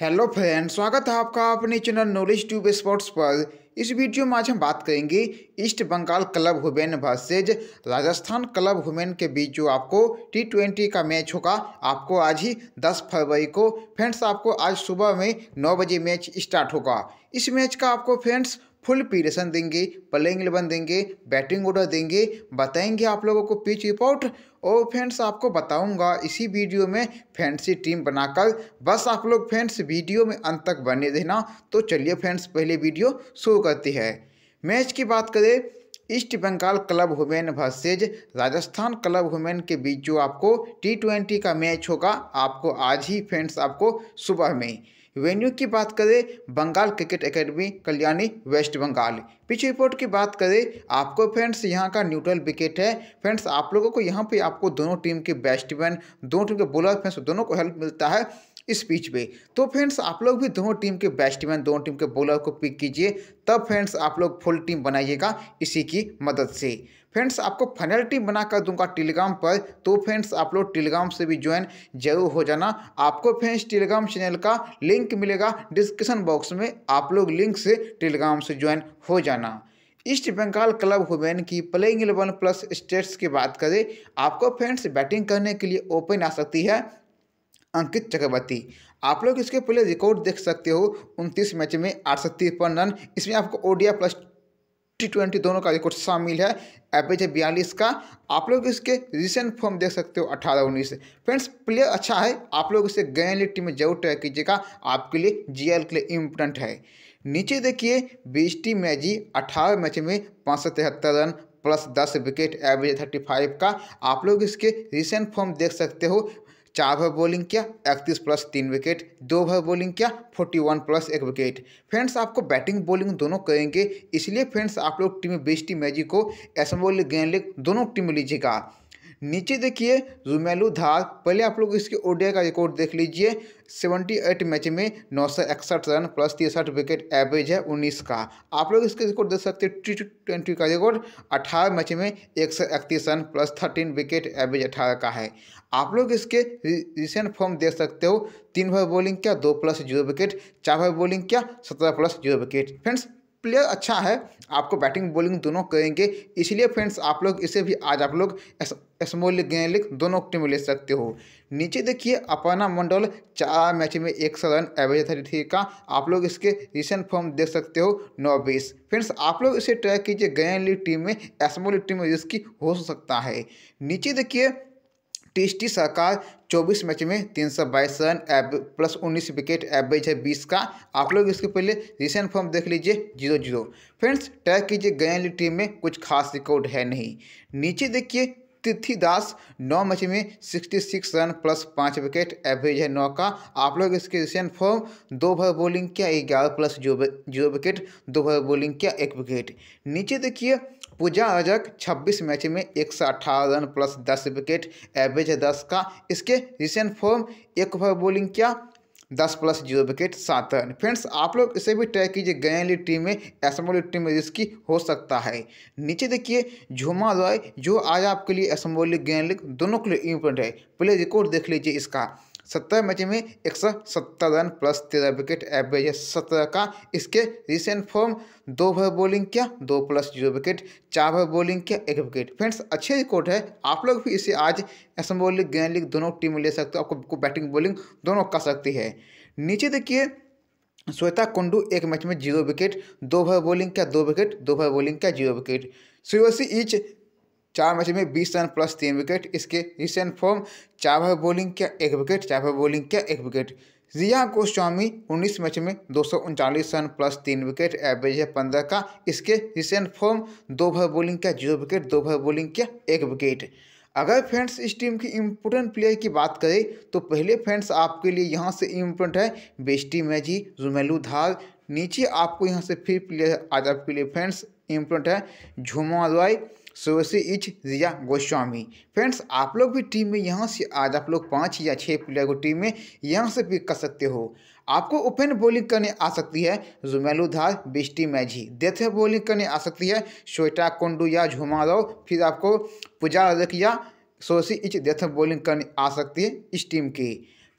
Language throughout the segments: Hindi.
हेलो फ्रेंड स्वागत है आपका अपने चैनल नॉलेज ट्यूब स्पोर्ट्स पर इस वीडियो में आज हम बात करेंगे east Bengal club women versus Rajasthan club women के बीच जो आपको टी ट्वेंटी का मैच होगा आपको आज ही 10 फरवरी को फ्रेंड्स आपको आज सुबह में 9 बजे मैच स्टार्ट होगा इस मैच का आपको फ्रेंड्स फुल पीरेशन देंगे प्लेइंग इलेवन देंगे बैटिंग ऑर्डर देंगे बताएंगे आप लोगों को पिच रिपोर्ट और फ्रेंड्स आपको बताऊंगा इसी वीडियो में फैंसी टीम बनाकर बस आप लोग फ्रेंड्स वीडियो में अंत तक बने रहना तो चलिए फ्रेंड्स पहले वीडियो शुरू करती है मैच की बात करें east Bengal club women versus Rajasthan club women के बीच जो आपको टी ट्वेंटी का मैच होगा आपको आज ही फ्रेंड्स आपको सुबह में वेन्यू की बात करें Bengal cricket academy Kalyani west Bengal pitch report की बात करें आपको फ्रेंड्स यहां का न्यूट्रल विकेट है फ्रेंड्स आप लोगों को यहां पे आपको दोनों टीम के बैट्समैन दोनों टीम के बॉलर फ्रेंड्स दोनों को हेल्प मिलता है इस पिच पे तो फ्रेंड्स आप लोग भी दोनों टीम के बैट्समैन दोनों टीम के बॉलर को पिक कीजिए तब फ्रेंड्स आप लोग फुल टीम बनाइएगा इसी की मदद से फ्रेंड्स आपको फाइनल टीम बना कर दूंगा टेलीग्राम पर तो फ्रेंड्स आप लोग टेलीग्राम से भी ज्वाइन जरूर हो जाना आपको फ्रेंड्स टेलीग्राम चैनल का लिंक मिलेगा डिस्क्रिप्शन बॉक्स में आप लोग लिंक से टेलीग्राम से ज्वाइन हो जाना ईस्ट बंगाल क्लब वुमेन की प्लेइंग इलेवन प्लस स्टेट्स की बात करें आपको फ्रेंड्स बैटिंग करने के लिए ओपन आ सकती है अंकित चक्रवर्ती आप लोग इसके पहले रिकॉर्ड देख सकते हो उनतीस मैच में आठ सौ तिरपन रन इसमें आपको ओडिया प्लस टी ट्वेंटी दोनों का रिकॉर्ड शामिल है एवरेज है बयालीस का आप लोग इसके रिसेंट फॉर्म देख सकते हो अठारह उन्नीस फ्रेंड्स प्लेयर अच्छा है आप लोग इसे गैन टीम में जरूर ट्राई कीजिएगा आपके लिए जीएल के लिए इम्पोर्टेंट है नीचे देखिए बीस टी मैजी अठारह मैच में पाँच सौ तिहत्तर रन प्लस दस विकेट एवरेज थर्टी फाइव का आप लोग इसके रिसेंट फॉर्म देख सकते हो चार ओवर बॉलिंग किया इकतीस प्लस तीन विकेट दो ओवर बॉलिंग किया फोर्टी वन प्लस एक विकेट फ्रेंड्स आपको बैटिंग बॉलिंग दोनों करेंगे इसलिए फ्रेंड्स आप लोग टीम बेस्टी मैजिक को एसम्बोल गेंद लीग दोनों टीम लीजिएगा नीचे देखिए रुमेलु धार पहले आप लोग इसके ओडिया का रिकॉर्ड देख लीजिए 78 मैच में नौ रन प्लस तिरसठ विकेट एवरेज है 19 का आप लोग इसके रिकॉर्ड देख सकते हैं टी ट्वेंटी का रिकॉर्ड 18 मैच में एक run plus thirteen wicket average अठारह का है आप लोग इसके रिसेंट फॉर्म देख सकते हो तीन भाई बॉलिंग क्या दो प्लस जीरो विकेट चार भाई बॉलिंग क्या सत्रह plus zero wicket friends player अच्छा है आपको बैटिंग बॉलिंग दोनों करेंगे इसलिए फ्रेंड्स आप लोग इसे भी आज आप लोग स्मॉल लीग लीग दोनों टीम ले सकते हो नीचे देखिए अपना मंडल चार मैच में एक सौ रन एवरेज थर्टी थ्री का आप लोग इसके रिसेंट फॉर्म देख सकते हो नौ बीस फ्रेंड्स आप लोग इसे ट्रैक कीजिए ग्रैंड लीग टीम में स्मॉल लीग टीम में रिस्की हो सकता है नीचे देखिए टेस्टी सरकार 24 मैच में 322 रन एव प्लस उन्नीस विकेट एवरेज है 20 का आप लोग इसके पहले रिसेंट फॉर्म देख लीजिए जीरो जीरो फ्रेंड्स ट्रैक कीजिए गए टीम में कुछ खास रिकॉर्ड है नहीं नीचे देखिए तिथि दास नौ मैच में 66 रन प्लस पाँच विकेट एवरेज है नौ का आप लोग इसके रिसेंट फॉर्म दो ओवर बॉलिंग क्या ग्यारह प्लस जीरो विकेट दो ओवर बॉलिंग क्या एक विकेट नीचे देखिए पूजा अजक 26 मैच में एक रन प्लस 10 विकेट एवरेज 10 का इसके रिसेंट फॉर्म एक ओवर बॉलिंग किया दस प्लस जीरो विकेट सात रन फ्रेंड्स आप लोग इसे भी ट्रैक कीजिए गया लीग टीम में असम टीम में रिस्की हो सकता है नीचे देखिए झुमा रॉय जो आज आपके लिए असम लीग गया दोनों के लिए इम्पोर्टेंट है प्ले रिकॉर्ड देख लीजिए इसका सत्रह मैच में एक सौ सत्तर रन प्लस तेरह विकेट एवरेज सत्रह का इसके रिसेंट फॉर्म दो ओवर बॉलिंग किया दो प्लस जीरो विकेट चार ओवर बॉलिंग किया एक विकेट फ्रेंड्स अच्छे रिकॉर्ड है आप लोग भी इसे आज असम्बो लीग गैन लीग दोनों टीम ले सकते हो आपको बैटिंग बॉलिंग दोनों कर सकती है नीचे देखिए श्वेता कुंडू एक मैच में जीरो विकेट दो ओवर बॉलिंग क्या दो विकेट दो ओवर बॉलिंग क्या जीरो विकेट सूर्यवंशी ईच चार मैच में बीस रन प्लस तीन विकेट इसके रिसेंट फॉर्म चार बॉलिंग क्या एक विकेट चार बॉलिंग क्या एक विकेट जिया गोस्वामी 19 मैच में दो रन प्लस तीन विकेट एवरेज है पंद्रह का इसके रिसेंट फॉर्म दो भर बॉलिंग क्या जीरो विकेट दो भर बॉलिंग क्या एक विकेट अगर फ्रेंड्स इस टीम की इम्पोर्टेंट प्लेयर की बात करें तो पहले फ्रेंड्स आपके लिए यहाँ से इम्पोर्टेंट है बेस्टी मैजी जुमेलू धार नीचे आपको यहाँ से फिर प्लेयर आज आपके लिए फ्रेंड्स इम्पोर्टेंट है झुमा रॉय सोसे इच रिया गोस्वामी फ्रेंड्स आप लोग भी टीम में यहाँ से आज आप लोग पाँच या छः प्लेयर को टीम में यहाँ से पिक कर सकते हो आपको ओपन बॉलिंग करने आ सकती है जुमेलू धार बिस्टी मैझी देते बॉलिंग करने आ सकती है श्वेटा कोंडू या झुमा राव फिर आपको पूजा रजक या सोसी इच डेथ बॉलिंग करने आ सकती है इस टीम की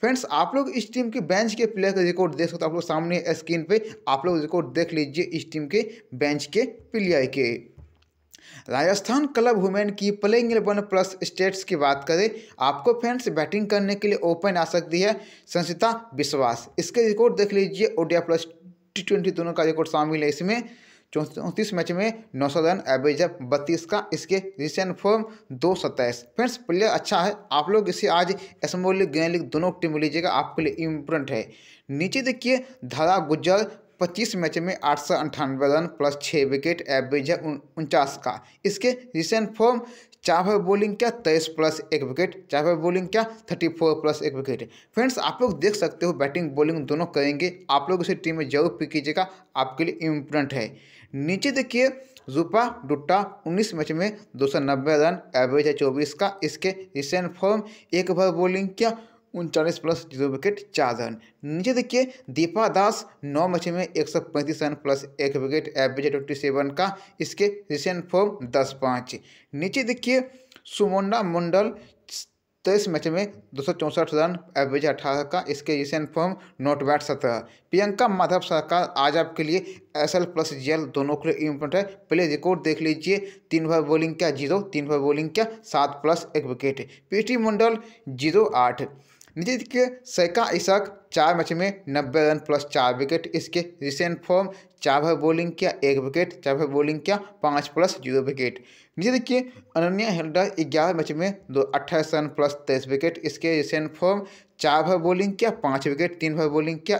फ्रेंड्स आप लोग इस टीम के बेंच के प्लेयर का रिकॉर्ड देख सकते हो आप लोग सामने स्क्रीन पे आप लोग रिकॉर्ड देख लीजिए इस टीम के बेंच के प्लेयर के राजस्थान क्लब वुमेन की प्लेइंग इलेवन प्लस स्टेट्स की बात करें आपको फ्रेंड्स बैटिंग करने के लिए ओपन आ सकती है संसिता विश्वास इसके रिकॉर्ड देख लीजिए ओडिया प्लस टी ट्वेंटी दोनों का रिकॉर्ड शामिल है इसमें चौंतीस मैच में नौ सौ रन एवरेज है बत्तीस का इसके रिसेंट फॉर्म दो सत्ताईस फ्रेंड्स प्लेयर अच्छा है आप लोग इसे आज एसमोल लीग ग्रैंड लीग दोनों टीम लीजिएगा आपके लिए इम्पोर्टेंट है नीचे देखिए धारा गुज्जर पच्चीस मैच में आठ सौ अंठानवे रन प्लस छः विकेट एवरेज है उनचास का इसके रिसेंट फॉर्म चार बॉलिंग क्या तेईस प्लस एक विकेट चार बॉलिंग क्या थर्टी फोर प्लस एक विकेट फ्रेंड्स आप लोग देख सकते हो बैटिंग बॉलिंग दोनों करेंगे आप लोग इसे टीम में जरूर पिक कीजिएगा आपके लिए इम्पोर्टेंट है नीचे देखिए जुपा डुट्टा 19 मैच में दो रन एवरेज है 24 का इसके रिसेंट फॉर्म एक ओवर बॉलिंग क्या उनचालीस प्लस जीरो विकेट चार रन नीचे देखिए दीपा दास नौ मैचों में एक सौ पैंतीस रन प्लस एक विकेट एवरेज ट्वेंटी सेवन का इसके रिसेंट फॉर्म दस पाँच नीचे देखिए सुमोन्ना मंडल तेईस मैच में दो सौ चौंसठ रन एवरेज अठारह का इसके रिसेंट फॉर्म नोट बैट सत्रह प्रियंका माधव सरकार आज आपके लिए S L plus G L दोनों के लिए इम्पोर्टेंट है पहले रिकॉर्ड देख लीजिए तीन भर बॉलिंग क्या जीरो तीन भर बॉलिंग क्या सात प्लस एक wicket P T Mandal zero आठ नीतीश के सैका इशक चार मैच में नब्बे रन प्लस चार विकेट इसके रिसेंट फॉर्म चार भर बॉलिंग किया एक विकेट चार भर बॉलिंग किया पाँच प्लस जीरो विकेट नीचे देखिए अनन्या हेल्डर ग्यारह मैच में दो अट्ठाईस रन प्लस तेईस विकेट इसके रिसेंट फॉर्म चार भर बॉलिंग किया पाँच विकेट तीन भर बॉलिंग किया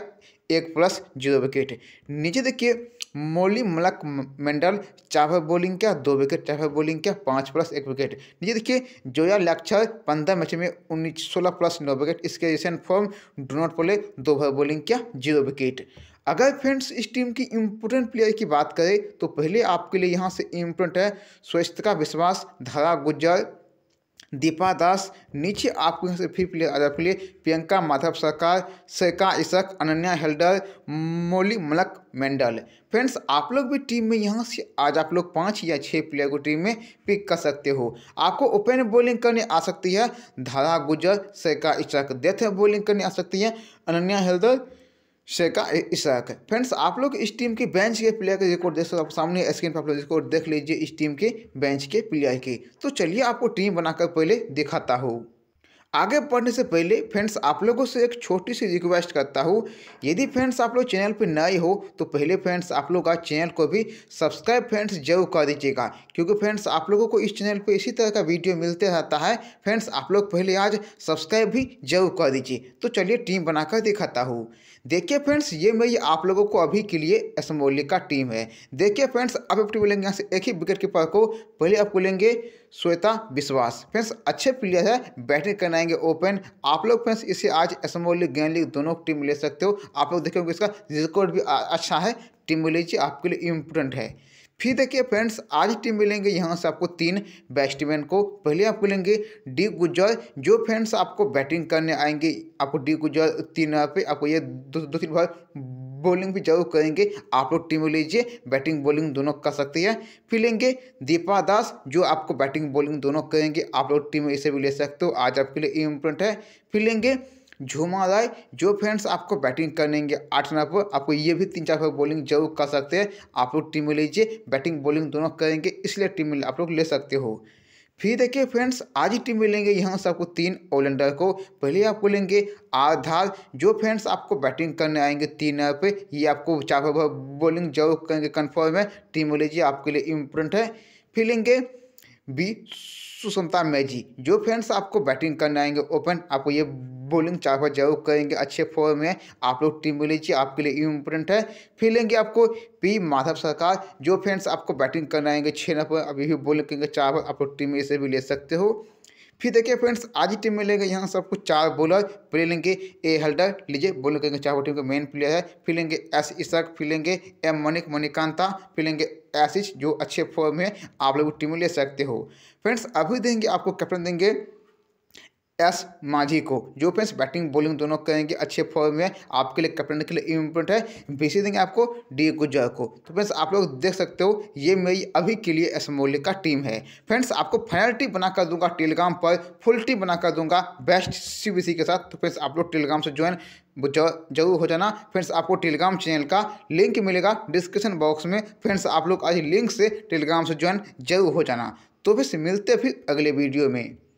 एक प्लस जीरो विकेट नीचे देखिए मोली मलक मेंडल चार ओवर बॉलिंग क्या दो विकेट चार ओवर बॉलिंग क्या पाँच प्लस एक विकेट ये देखिए जोया लक्षर पंद्रह मैच में उन्नीस सोलह प्लस नौ विकेट इसके recent form do not play दो ओवर बॉलिंग क्या जीरो विकेट अगर फ्रेंड्स इस टीम की इम्पोर्टेंट प्लेयर की बात करें तो पहले आपके लिए यहाँ से इम्पोर्टेंट है स्वच्छता विश्वास धारा गुज्जर दीपा दास नीचे आपको यहाँ से फिर player other player Priyanka Madhav Sarkar Shekha Ishaque Ananya Halder Moli Malak Mandal friends आप लोग भी टीम में यहाँ से आज आप लोग पाँच या छः प्लेयर को टीम में पिक कर सकते हो आपको ओपन बॉलिंग करने आ सकती है धारा गुजर शेखा इशक डेथ बॉलिंग करने आ सकती है अनन्या हेल्डर शेका इशाक फ्रेंड्स आप लोग इस टीम की बेंच के प्लेयर के रिकॉर्ड देख सकते हो आप सामने स्क्रीन पर आप लोग रिकॉर्ड देख लीजिए इस टीम के बेंच के प्लेयर की तो चलिए आपको टीम बनाकर पहले दिखाता हूँ आगे पढ़ने से पहले फ्रेंड्स आप लोगों से एक छोटी सी रिक्वेस्ट करता हूँ यदि फ्रेंड्स आप लोग चैनल पर नए हो तो पहले फ्रेंड्स आप लोग का चैनल को भी सब्सक्राइब फ्रेंड्स जरूर कर दीजिएगा क्योंकि फ्रेंड्स आप लोगों को इस चैनल पर इसी तरह का वीडियो मिलते रहता है फ्रेंड्स आप लोग पहले आज सब्सक्राइब भी जरूर कर दीजिए तो चलिए टीम बनाकर दिखाता हूँ देखिए फ्रेंड्स ये मेरी आप लोगों को अभी के लिए एसमोली का टीम है देखिए फ्रेंड्स आप बोलेंगे यहाँ से एक ही विकेट कीपर को पहले आप बोलेंगे श्वेता विश्वास फ्रेंड्स अच्छे प्लेयर है बैटिंग करने आएंगे ओपन आप लोग फ्रेंड्स इसे आज असमो लीग गेंद लीग दोनों टीम ले सकते हो आप लोग देखेंगे इसका रिकॉर्ड भी अच्छा है टीम लीजिए आपके लिए इम्पोर्टेंट है फिर देखिए फ्रेंड्स आज टीम मिलेंगे यहाँ से आपको तीन बैट्समैन को पहले आपको लेंगे डी गुज्जर जो फ्रेंड्स आपको बैटिंग करने आएंगे आपको डी गुज्जर तीन पे आपको ये दो, दो तीन बार बॉलिंग भी जरूर करेंगे आप लोग टीम लीजिए बैटिंग बॉलिंग दोनों कर सकते हैं फिर लेंगे दीपा दास जो आपको बैटिंग बॉलिंग दोनों करेंगे आप लोग टीम इसे भी ले सकते हो आज आपके लिए इम्पोर्टेंट है फिर लेंगे झूमा राय जो फ्रेंड्स आपको बैटिंग करेंगे आठ नंबर पर आपको ये भी तीन चार पर बॉलिंग जरूर कर सकते हैं आप लोग टीम में लीजिए बैटिंग बॉलिंग दोनों करेंगे इसलिए टीम में आप लोग ले सकते हो फिर देखिए फ्रेंड्स आज ही टीम मिलेंगे यहाँ से आपको तीन ऑलराउंडर को पहले आपको लेंगे आधार जो फ्रेंड्स आपको बैटिंग करने आएंगे तीन पे ये आपको चार ओवर बॉलिंग जरूर करेंगे कन्फर्म है टीम लीजिए आपके लिए इम्पोर्टेंट है फिर लेंगे बी सुषमता मैजी जो फ्रेंड्स आपको बैटिंग करने आएंगे ओपन आपको ये बॉलिंग चार पर जरूर करेंगे अच्छे फॉर्म में आप लोग टीम लीजिए आपके लिए इम्पोर्टेंट है फिर लेंगे आपको पी माधव सरकार जो फ्रेंड्स आपको बैटिंग करना आएंगे छः नंबर अभी भी बॉलिंग करेंगे चार पर आप लोग टीम में इसे भी ले सकते हो फिर देखिए फ्रेंड्स आज ही टीम मिलेगा यहाँ सब कुछ चार बॉलर फिर लेंगे ए हल्डर लीजिए बॉलिंग करेंगे चार टीम के मेन प्लेयर है फिर लेंगे एस इशक फिर लेंगे एम मनिक मणिकांता फिर लेंगे एसिस जो अच्छे फॉर्म में आप लोग टीम ले सकते हो फ्रेंड्स अभी देंगे आपको कैप्टन देंगे एस माझी को जो फ्रेंड्स बैटिंग बॉलिंग दोनों करेंगे अच्छे फॉर्म में आपके लिए कैप्टन के लिए इम्पोर्टेंट है बेची देंगे आपको डी गुजर को तो फ्रेंड्स आप लोग देख सकते हो ये मेरी अभी के लिए एस मौलिक का टीम है फ्रेंड्स आपको फाइनल टीम बना कर दूंगा टेलीग्राम पर फुल टीम बना कर दूंगा बेस्ट सी के साथ तो फ्रेंड्स आप लोग टेलीग्राम से ज्वाइन जरूर हो जाना फ्रेंड्स आपको टेलीग्राम चैनल का लिंक मिलेगा डिस्क्रिप्शन बॉक्स में फ्रेंड्स आप लोग आज लिंक से टेलीग्राम से ज्वाइन जरूर हो जाना तो फिर मिलते फिर अगले वीडियो में